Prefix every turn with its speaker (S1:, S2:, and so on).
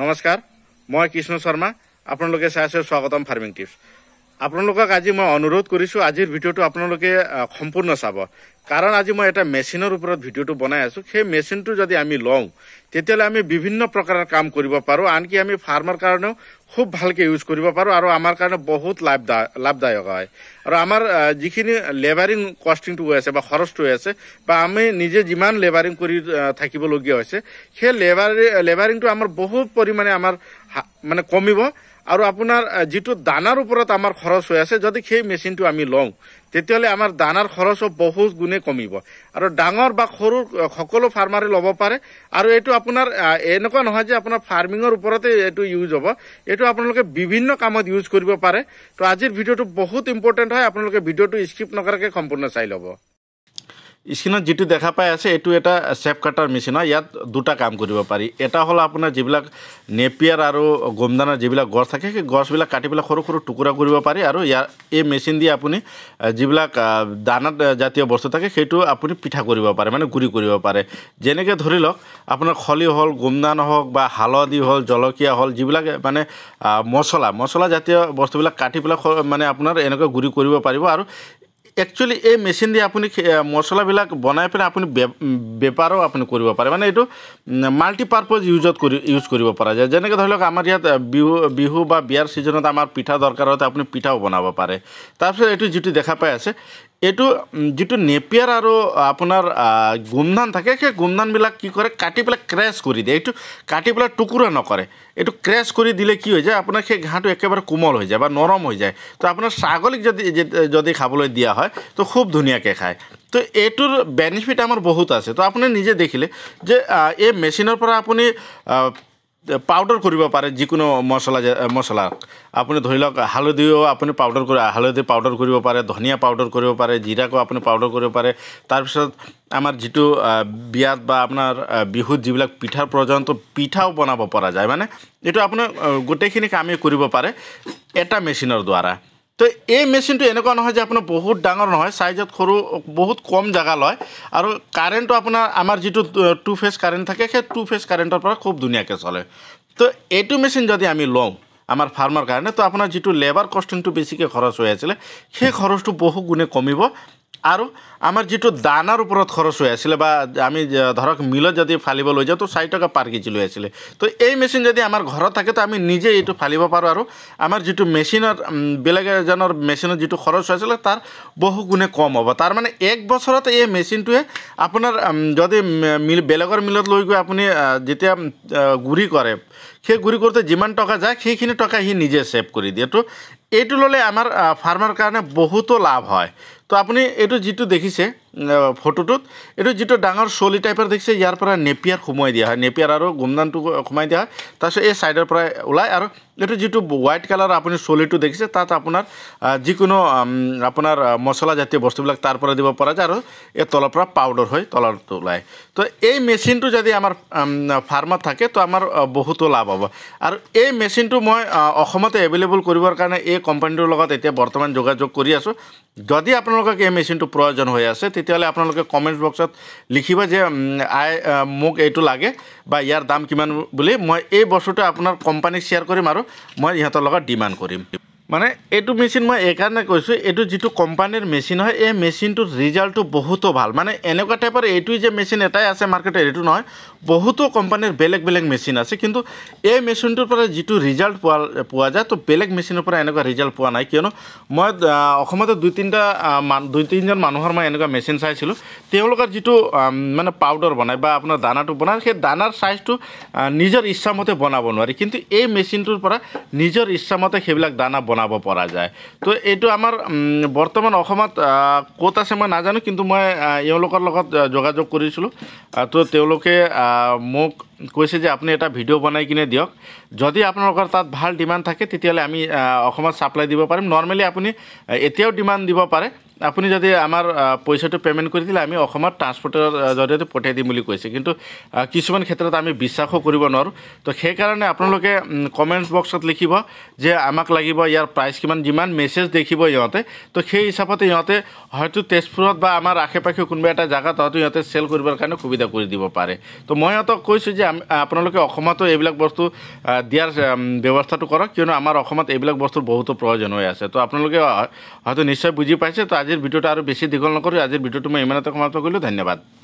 S1: নমস্কাৰ মই কৃষ্ণ শৰ্মা আপোনালোকে চাই আছে স্বাগতম ফাৰ্মিং টিপছ আপোনালোকক আজি মই অনুৰোধ কৰিছোঁ আজিৰ ভিডিঅ'টো আপোনালোকে সম্পূৰ্ণ চাব কাৰণ আজি মই এটা মেচিনৰ ওপৰত ভিডিঅ'টো বনাই আছোঁ সেই মেচিনটো যদি আমি লওঁ তেতিয়াহ'লে আমি বিভিন্ন প্ৰকাৰৰ কাম কৰিব পাৰোঁ আনকি আমি ফাৰ্মৰ কাৰণেও খুব ভালকৈ ইউজ কৰিব পাৰোঁ আৰু আমাৰ কাৰণে বহুত লাভ লাভদায়ক হয় আৰু আমাৰ যিখিনি লেবাৰিং কষ্টিংটো হৈ আছে বা খৰচটো হৈ আছে বা আমি নিজে যিমান লেবাৰিং কৰি থাকিবলগীয়া হৈছে সেই লেবাৰি লেবাৰিংটো আমাৰ বহুত পৰিমাণে আমাৰ মানে কমিব আৰু আপোনাৰ যিটো দানাৰ ওপৰত আমাৰ খৰচ হৈ আছে যদি সেই মেচিনটো আমি লওঁ তেতিয়াহ'লে আমাৰ দানাৰ খৰচো বহুত গুণে কমিব আৰু ডাঙৰ বা সৰু সকলো ফাৰ্মাৰে ল'ব পাৰে আৰু এইটো আপোনাৰ এনেকুৱা নহয় যে আপোনাৰ ফাৰ্মিঙৰ ওপৰতে এইটো ইউজ হ'ব এইটো আপোনালোকে বিভিন্ন কামত ইউজ কৰিব পাৰে ত' আজিৰ ভিডিঅ'টো বহুত ইম্পৰ্টেণ্ট হয় আপোনালোকে ভিডিঅ'টো স্কিপ নকৰাকৈ সম্পূৰ্ণ চাই ল'ব স্কিনত যিটো দেখা পাই আছে এইটো এটা চেপ কাটাৰ মেচিন হয় ইয়াত দুটা কাম কৰিব পাৰি এটা হ'ল আপোনাৰ যিবিলাক নেপিয়াৰ আৰু গোমদানৰ যিবিলাক গছ থাকে সেই গছবিলাক কাটি পেলাই সৰু সৰু টুকুৰা কৰিব পাৰি আৰু ইয়াৰ এই মেচিন দি আপুনি যিবিলাক দানা জাতীয় বস্তু থাকে সেইটো আপুনি পিঠা কৰিব পাৰে মানে গুৰি কৰিব পাৰে যেনেকৈ ধৰি লওক আপোনাৰ খলি হ'ল গোমদান হওক বা হালধি হ'ল জলকীয়া হ'ল যিবিলাক মানে মচলা মচলাজাতীয় বস্তুবিলাক কাটি পেলাই মানে আপোনাৰ এনেকৈ গুৰি কৰিব পাৰিব আৰু একচুৱেলি এই মেচিন দি আপুনি মচলাবিলাক বনাই পেলাই আপুনি বেপাৰো আপুনি কৰিব পাৰে মানে এইটো মাল্টি পাৰপজ ইউজত কৰি ইউজ কৰিব পৰা যায় যেনেকৈ ধৰি লওক আমাৰ ইয়াত বিহু বিহু বা বিয়াৰ ছিজনত আমাৰ পিঠা দৰকাৰ হয় আপুনি পিঠাও বনাব পাৰে তাৰপিছত এইটো যিটো দেখা পাই আছে এইটো যিটো নেপিয়াৰ আৰু আপোনাৰ গোমধান থাকে সেই গোমধানবিলাক কি কৰে কাটি পেলাই ক্ৰেছ কৰি দিয়ে এইটো কাটি পেলাই টুকুৰা নকৰে এইটো ক্ৰেছ কৰি দিলে কি হৈ যায় আপোনাৰ সেই ঘাঁহটো একেবাৰে কোমল হৈ যায় বা নৰম হৈ যায় তো আপোনাৰ ছাগলীক যদি যদি খাবলৈ দিয়া হয় তো খুব ধুনীয়াকৈ খায় তো এইটোৰ বেনিফিট আমাৰ বহুত আছে তো আপুনি নিজে দেখিলে যে এই মেচিনৰ পৰা আপুনি পাউদাৰ কৰিব পাৰে যিকোনো মচলা মচলা আপুনি ধৰি লওক হালধিও আপুনি পাউদাৰ কৰি হালধি পাউদাৰ কৰিব পাৰে ধনিয়া পাউদাৰ কৰিব পাৰে জিৰাকো আপুনি পাউদাৰ কৰিব পাৰে তাৰপিছত আমাৰ যিটো বিয়াত বা আপোনাৰ বিহুত যিবিলাক পিঠাৰ প্ৰয়োজনটো পিঠাও বনাব পৰা যায় মানে এইটো আপোনাৰ গোটেইখিনি কামেই কৰিব পাৰে এটা মেচিনৰ দ্বাৰা তো এই মেচিনটো এনেকুৱা নহয় যে আপোনাৰ বহুত ডাঙৰ নহয় চাইজত সৰু বহুত কম জেগা লয় আৰু কাৰেণ্টটো আপোনাৰ আমাৰ যিটো টু ফেচ কাৰেণ্ট থাকে সেই টু ফেচ কাৰেণ্টৰ পৰা খুব ধুনীয়াকৈ চলে তো এইটো মেচিন যদি আমি লওঁ আমাৰ ফাৰ্মৰ কাৰণে তো আপোনাৰ যিটো লেবাৰ কষ্টিংটো বেছিকৈ খৰচ হৈ আছিলে সেই খৰচটো বহু গুণে কমিব আৰু আমাৰ যিটো দানাৰ ওপৰত খৰচ হৈ আছিলে বা আমি ধৰক মিলত যদি ফালিব লৈ যাওঁ তো চাৰি টকা পাৰ কেজি লৈ আছিলে তো এই মেচিন যদি আমাৰ ঘৰত থাকে তো আমি নিজে এইটো ফালিব পাৰোঁ আৰু আমাৰ যিটো মেচিনৰ বেলেগ এজনৰ মেচিনত যিটো খৰচ হৈ আছিলে তাৰ বহু গুণে কম হ'ব তাৰমানে এক বছৰত এই মেচিনটোৱে আপোনাৰ যদি মিল বেলেগৰ মিলত লৈ গৈ আপুনি যেতিয়া গুৰি কৰে সেই গুড়ি কৰোঁতে যিমান টকা যায় সেইখিনি টকা সি নিজে ছেভ কৰি দিয়ে তো এইটো ল'লে আমাৰ ফাৰ্মাৰ কাৰণে বহুতো লাভ হয় তো আপুনি এইটো যিটো দেখিছে ফটোটোত এইটো যিটো ডাঙৰ চলি টাইপৰ দেখিছে ইয়াৰ পৰা নেপিয়াৰ সোমোৱাই দিয়া হয় নেপিয়াৰ আৰু গুমদানটো সোমাই দিয়া হয় তাৰপিছত এই ছাইডৰ পৰা ওলায় আৰু এইটো যিটো হোৱাইট কালাৰ আপুনি চলিটো দেখিছে তাত আপোনাৰ যিকোনো আপোনাৰ মছলাজাতীয় বস্তুবিলাক তাৰ পৰা দিব পৰা যায় আৰু এই তলৰ পৰা পাউডাৰ হৈ তলত ওলায় তো এই মেচিনটো যদি আমাৰ ফাৰ্মত থাকে তো আমাৰ বহুতো লাভ হ'ব আৰু এই মেচিনটো মই অসমতে এভেইলেবল কৰিবৰ কাৰণে এই কোম্পানীটোৰ লগত এতিয়া বৰ্তমান যোগাযোগ কৰি আছোঁ যদি আপোনাৰ আপোনালোকক এই মেচিনটো প্ৰয়োজন হৈ আছে তেতিয়াহ'লে আপোনালোকে কমেণ্ট বক্সত লিখিব যে আই মোক এইটো লাগে বা ইয়াৰ দাম কিমান বুলি মই এই বস্তুটো আপোনাৰ কোম্পানীক শ্বেয়াৰ কৰিম আৰু মই ইহঁতৰ লগত ডিমাণ্ড কৰিম মানে এইটো মেচিন মই এইকাৰণে কৈছোঁ এইটো যিটো কোম্পানীৰ মেচিন হয় এই মেচিনটোৰ ৰিজাল্টটো বহুতো ভাল মানে এনেকুৱা টাইপৰ এইটো যে মেচিন এটাই আছে মাৰ্কেটত এইটো নহয় বহুতো কোম্পানীৰ বেলেগ বেলেগ মেচিন আছে কিন্তু এই মেচিনটোৰ পৰা যিটো ৰিজাল্ট পোৱা পোৱা যায় তো বেলেগ মেচিনৰ পৰা এনেকুৱা ৰিজাল্ট পোৱা নাই কিয়নো মই অসমতে দুই তিনিটা দুই তিনিজন মানুহৰ মই এনেকুৱা মেচিন চাইছিলোঁ তেওঁলোকৰ যিটো মানে পাউডাৰ বনায় বা আপোনাৰ দানাটো বনায় সেই দানাৰ চাইজটো নিজৰ ইচ্ছামতে বনাব নোৱাৰি কিন্তু এই মেচিনটোৰ পৰা নিজৰ ইচ্ছামতে সেইবিলাক দানা বনাব বনাব পৰা যায় তো এইটো আমাৰ বৰ্তমান অসমত ক'ত আছে মই নাজানো কিন্তু মই এওঁলোকৰ লগত যোগাযোগ কৰিছিলোঁ তো তেওঁলোকে মোক কৈছে যে আপুনি এটা ভিডিঅ' বনাই কিনে দিয়ক যদি আপোনালোকৰ তাত ভাল ডিমাণ্ড থাকে তেতিয়াহ'লে আমি অসমত চাপ্লাই দিব পাৰিম নৰ্মেলি আপুনি এতিয়াও ডিমাণ্ড দিব পাৰে আপুনি যদি আমাৰ পইচাটো পে'মেণ্ট কৰি দিলে আমি অসমত ট্ৰান্সপৰ্টৰ জৰিয়তে পঠিয়াই দিম বুলি কৈছে কিন্তু কিছুমান ক্ষেত্ৰত আমি বিশ্বাসো কৰিব নোৱাৰোঁ তো সেইকাৰণে আপোনালোকে কমেণ্ট বক্সত লিখিব যে আমাক লাগিব ইয়াৰ প্ৰাইচ কিমান যিমান মেছেজ দেখিব ইহঁতে তো সেই হিচাপতে ইহঁতে হয়তো তেজপুৰত বা আমাৰ আশে পাশে কোনোবা এটা জেগাত হয়তো ইহঁতে চেল কৰিবৰ কাৰণে সুবিধা কৰি দিব পাৰে তো মই ইহঁতক কৈছোঁ যে আপোনালোকে অসমতো এইবিলাক বস্তু দিয়াৰ ব্যৱস্থাটো কৰক কিয়নো আমাৰ অসমত এইবিলাক বস্তুৰ বহুতো প্ৰয়োজন হৈ আছে তো আপোনালোকে হয়তো নিশ্চয় বুজি পাইছে তো আজিৰ ভিডিঅ'টো আৰু বেছি দীঘল নকৰোঁ আজিৰ ভিডিঅ'টো মই ইমানতে সমাপ্ত কৰিলোঁ ধন্যবাদ